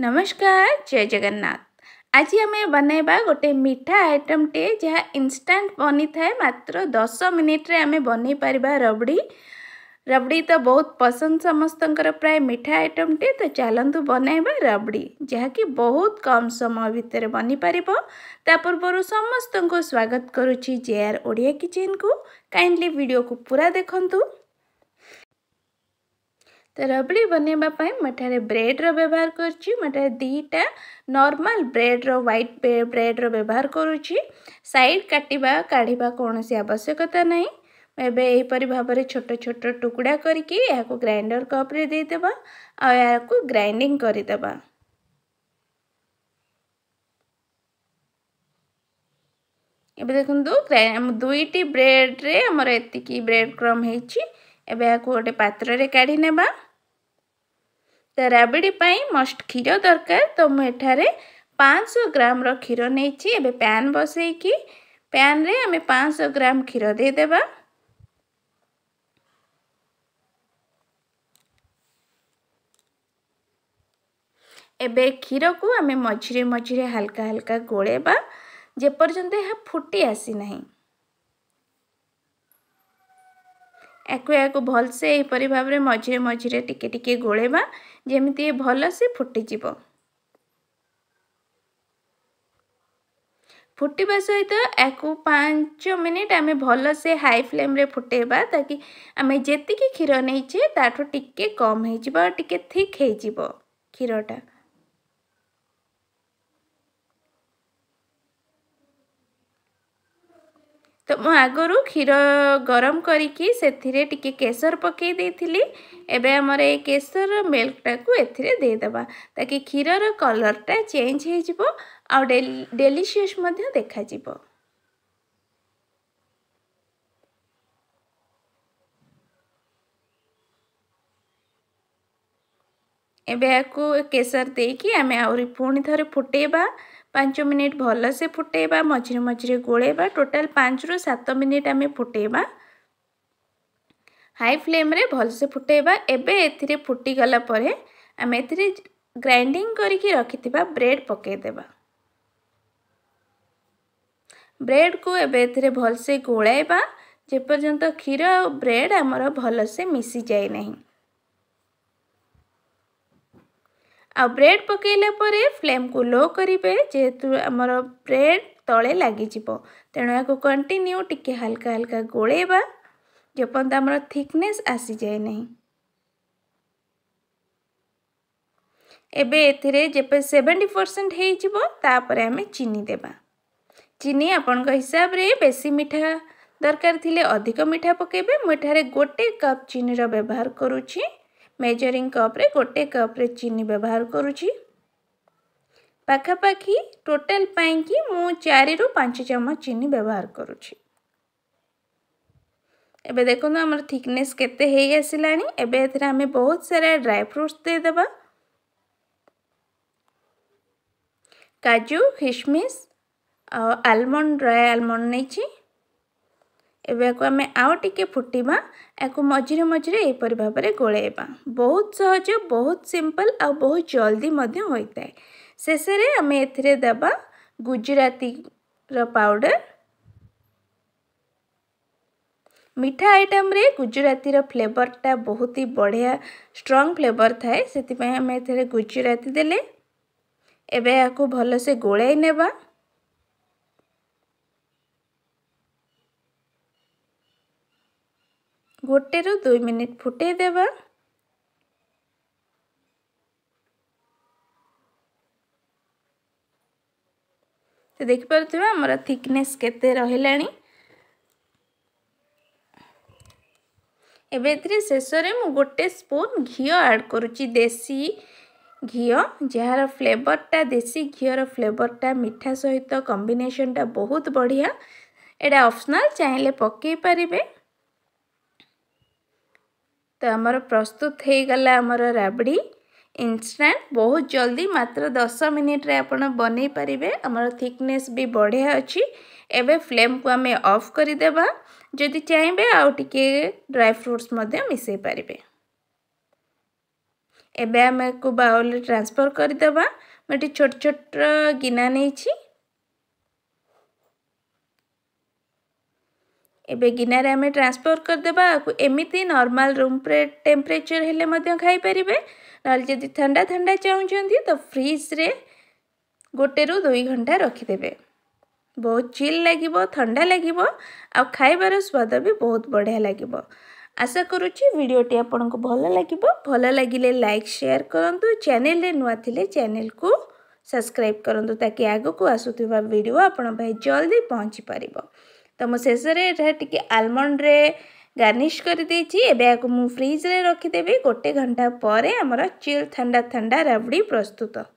नमस्कार जय जगन्नाथ आज आम बनवा गोटे मीठा आइटम टे जहाँ इनस्टांट बनी था मात्र दस मिनिट्रे आम बन पार रबड़ी रबड़ी तो बहुत पसंद समस्त प्राय मीठा आइटम टे तो चलतु बनवा रबड़ी जहाँकि बहुत कम समय भितर बनी पार्बर समस्त को स्वागत करुच्ची जे आर ओडिया किचेन को कैंडली भिड को पूरा देखूँ તો રબડી ବନେଇବା ପାଇଁ ମୁଁ ଏଠାରେ ବ୍ରେଡ଼୍ର ବ୍ୟବହାର କରୁଛି ମୁଁ ଏଠାରେ ଦୁଇଟା ନର୍ମାଲ୍ ବ୍ରେଡ଼୍ର ହ୍ୱାଇଟ୍ ବ୍ରେଡ଼୍ର ବ୍ୟବହାର କରୁଛି ସାଇଡ଼୍ କାଟିବା କାଢ଼ିବା କୌଣସି ଆବଶ୍ୟକତା ନାହିଁ ଏବେ ଏହିପରି ଭାବରେ ଛୋଟ ଛୋଟ ଟୁକୁଡ଼ା କରିକି ଏହାକୁ ଗ୍ରାଇଣ୍ଡର୍ କପ୍ରେ ଦେଇଦେବା ଆଉ ଏହାକୁ ଗ୍ରାଇଣ୍ଡିଂ କରିଦେବା ଏବେ ଦେଖନ୍ତୁ ଦୁଇଟି ବ୍ରେଡ଼୍ରେ ଆମର ଏତିକି ବ୍ରେଡ଼୍ କ୍ରମ୍ ହେଇଛି ଏବେ ଏହାକୁ ଗୋଟେ ପାତ୍ରରେ କାଢ଼ି ନେବା तो राबिड़ी मस्ट क्षीर दरकार तो मुझे पाँच ग्राम रीर नहीं पैन बसईकी पैन रे आम पाँच ग्राम क्षीर देदे एवं क्षीर को आम मझे मझे हालाका हालाका गोल जेपर्यंत यह फुटी आसी नहीं ୟାକୁ ଏହାକୁ ଭଲସେ ଏହିପରି ଭାବରେ ମଝିରେ ମଝିରେ ଟିକେ ଟିକେ ଗୋଳେଇବା ଯେମିତି ଭଲସେ ଫୁଟିଯିବ ଫୁଟିବା ସହିତ ୟାକୁ ପାଞ୍ଚ ମିନିଟ୍ ଆମେ ଭଲସେ ହାଇ ଫ୍ଲେମ୍ରେ ଫୁଟେଇବା ତାକି ଆମେ ଯେତିକି କ୍ଷୀର ନେଇଛେ ତାଠୁ ଟିକେ କମ୍ ହେଇଯିବ ଟିକେ ଥିକ୍ ହେଇଯିବ କ୍ଷୀରଟା ତ ମୁଁ ଆଗରୁ କ୍ଷୀର ଗରମ କରିକି ସେଥିରେ ଟିକେ କେଶର ପକେଇ ଦେଇଥିଲି ଏବେ ଆମର ଏଇ କେଶରର ମିଲ୍କଟାକୁ ଏଥିରେ ଦେଇଦେବା ତାକି କ୍ଷୀରର କଲର୍ଟା ଚେଞ୍ଜ ହୋଇଯିବ ଆଉ ଡେଲିସିୟସ୍ ମଧ୍ୟ ଦେଖାଯିବ ଏବେ ଆକୁ କେଶର ଦେଇକି ଆମେ ଆହୁରି ପୁଣି ଥରେ ଫୁଟେଇବା ପାଞ୍ଚ ମିନିଟ୍ ଭଲସେ ଫୁଟେଇବା ମଝିରେ ମଝିରେ ଗୋଳେଇବା ଟୋଟାଲ୍ ପାଞ୍ଚରୁ ସାତ ମିନିଟ୍ ଆମେ ଫୁଟେଇବା ହାଇ ଫ୍ଲେମ୍ରେ ଭଲସେ ଫୁଟେଇବା ଏବେ ଏଥିରେ ଫୁଟିଗଲା ପରେ ଆମେ ଏଥିରେ ଗ୍ରାଇଣ୍ଡିଂ କରିକି ରଖିଥିବା ବ୍ରେଡ଼୍ ପକାଇଦେବା ବ୍ରେଡ଼୍କୁ ଏବେ ଏଥିରେ ଭଲସେ ଗୋଳାଇବା ଯେପର୍ଯ୍ୟନ୍ତ କ୍ଷୀର ଆଉ ବ୍ରେଡ଼୍ ଆମର ଭଲସେ ମିଶିଯାଇ ନାହିଁ ଆଉ ବ୍ରେଡ଼୍ ପକାଇଲା ପରେ ଫ୍ଲେମ୍କୁ ଲୋ କରିବେ ଯେହେତୁ ଆମର ବ୍ରେଡ଼୍ ତଳେ ଲାଗିଯିବ ତେଣୁ ଏହାକୁ କଣ୍ଟିନ୍ୟୁ ଟିକେ ହାଲକା ହାଲକା ଗୋଳେଇବା ଯେପର୍ଯ୍ୟନ୍ତ ଆମର ଥିକନେସ୍ ଆସିଯାଏ ନାହିଁ ଏବେ ଏଥିରେ ଯେବେ ସେଭେଣ୍ଟି ପରସେଣ୍ଟ ହେଇଯିବ ତାପରେ ଆମେ ଚିନି ଦେବା ଚିନି ଆପଣଙ୍କ ହିସାବରେ ବେଶୀ ମିଠା ଦରକାର ଥିଲେ ଅଧିକ ମିଠା ପକାଇବେ ମୁଁ ଏଠାରେ ଗୋଟେ କପ୍ ଚିନିର ବ୍ୟବହାର କରୁଛି মেজরিং কপ্রে গোটে কপ্রে চিনি ব্যবহার করুছি পাখাপাখি টোটাল পাইকি মু চারু পাঁচ চামচ চিনি ব্যবহার করুছি এবে দেখুন আমার থিকনেস কেতে হয়ে আসিলা এবে এর আমি বহুত সারা ড্রাই ফ্রুটস দিয়ে দেবা কাজু কিশমিশ আলমন্ড ড্রাই আলমন্ড নেছি एवं आम आउ टे फुटा या मझे मझे यहपर भाव गोल बहुत सहज बहुत सिंपल आ बहुत जल्दी होता है शेषे आम एवा गुजराती पाउडर मीठा आइटम रे गुजराती रो फ्लेवर टा बहुत ही बढ़िया स्ट्रंग फ्लेवर थाए से गुजराती देखे भलसे गोल नेबा ଗୋଟେରୁ ଦୁଇ ମିନିଟ୍ ଫୁଟେଇ ଦେବା ତ ଦେଖିପାରୁଥିବେ ଆମର ଥିକନେସ୍ କେତେ ରହିଲାଣି ଏବେ ଏଥିରେ ଶେଷରେ ମୁଁ ଗୋଟେ ସ୍ପୁନ୍ ଘିଅ ଆଡ଼୍ କରୁଛି ଦେଶୀ ଘିଅ ଯାହାର ଫ୍ଲେଭର୍ଟା ଦେଶୀ ଘିଅର ଫ୍ଲେଭର୍ଟା ମିଠା ସହିତ କମ୍ବିନେସନ୍ଟା ବହୁତ ବଢ଼ିଆ ଏଇଟା ଅପସନାଲ୍ ଚାହିଁଲେ ପକାଇ ପାରିବେ ତ ଆମର ପ୍ରସ୍ତୁତ ହେଇଗଲା ଆମର ରାବଡ଼ି ଇନ୍ଷ୍ଟାଣ୍ଟ ବହୁତ ଜଲ୍ଦି ମାତ୍ର ଦଶ ମିନିଟ୍ରେ ଆପଣ ବନେଇ ପାରିବେ ଆମର ଥିକନେସ୍ ବି ବଢ଼ିଆ ଅଛି ଏବେ ଫ୍ଲେମ୍କୁ ଆମେ ଅଫ୍ କରିଦେବା ଯଦି ଚାହିଁବେ ଆଉ ଟିକିଏ ଡ୍ରାଏ ଫ୍ରୁଟ୍ସ ମଧ୍ୟ ମିଶାଇ ପାରିବେ ଏବେ ଆମେକୁ ବାଉଲ୍ରେ ଟ୍ରାନ୍ସଫର୍ କରିଦେବା ମୁଁ ଏଠି ଛୋଟ ଛୋଟ ଗିନା ନେଇଛି ଏବେ ଗିନାରେ ଆମେ ଟ୍ରାନ୍ସଫର୍ କରିଦେବା ଆକୁ ଏମିତି ନର୍ମାଲ୍ ରୁମ୍ ଟେମ୍ପରେଚର୍ ହେଲେ ମଧ୍ୟ ଖାଇପାରିବେ ନହେଲେ ଯଦି ଥଣ୍ଡା ଥଣ୍ଡା ଚାହୁଁଛନ୍ତି ତ ଫ୍ରିଜ୍ରେ ଗୋଟେରୁ ଦୁଇ ଘଣ୍ଟା ରଖିଦେବେ ବହୁତ ଚିଲ୍ ଲାଗିବ ଥଣ୍ଡା ଲାଗିବ ଆଉ ଖାଇବାର ସ୍ୱାଦ ବି ବହୁତ ବଢ଼ିଆ ଲାଗିବ ଆଶା କରୁଛି ଭିଡ଼ିଓଟି ଆପଣଙ୍କୁ ଭଲ ଲାଗିବ ଭଲ ଲାଗିଲେ ଲାଇକ୍ ସେୟାର କରନ୍ତୁ ଚ୍ୟାନେଲରେ ନୂଆ ଥିଲେ ଚ୍ୟାନେଲକୁ ସବସ୍କ୍ରାଇବ୍ କରନ୍ତୁ ତାକି ଆଗକୁ ଆସୁଥିବା ଭିଡ଼ିଓ ଆପଣଙ୍କ ପାଇଁ ଜଲ୍ଦି ପହଞ୍ଚିପାରିବ ତ ମୁଁ ଶେଷରେ ଏଠାରେ ଟିକେ ଆଲମଣ୍ଡରେ ଗାର୍ନିଶ୍ କରିଦେଇଛି ଏବେ ଏହାକୁ ମୁଁ ଫ୍ରିଜ୍ରେ ରଖିଦେବି ଗୋଟେ ଘଣ୍ଟା ପରେ ଆମର ଚିଲ୍ ଥଣ୍ଡା ଥଣ୍ଡା ରାବଡ଼ି ପ୍ରସ୍ତୁତ